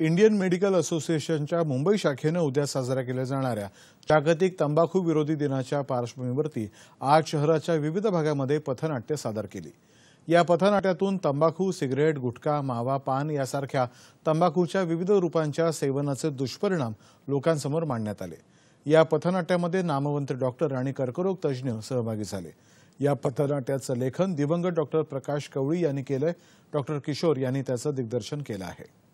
Indian medical असोसिएशनच्या मुंबई शाखेनं उद्या साजऱ्या केल्या जाणाऱ्या जागतिक तंबाखू विरोधी दिनाच्या पार्श्वभूमीवरती आज शहराच्या विविध भागामध्ये पथनाट्य सादर केली या पथनाट्यातून तंबाखू सिगरेट गुटखा मावा पान यासारख्या तंबाखूच्या विविध रूपांच्या सेवनाचे दुष्परिणाम लोकांसमोर मांडण्यात आले या पथनाट्यामध्ये नामवंत डॉक्टर आणि कर्करोग तज्ज्ञ सहभागी झाले या पथनाट्याचं लेखन दिवंगत डॉक्टर प्रकाश कवळी यांनी केलंय डॉक्टर किशोर यांनी त्याचं दिग्दर्शन केलं आहे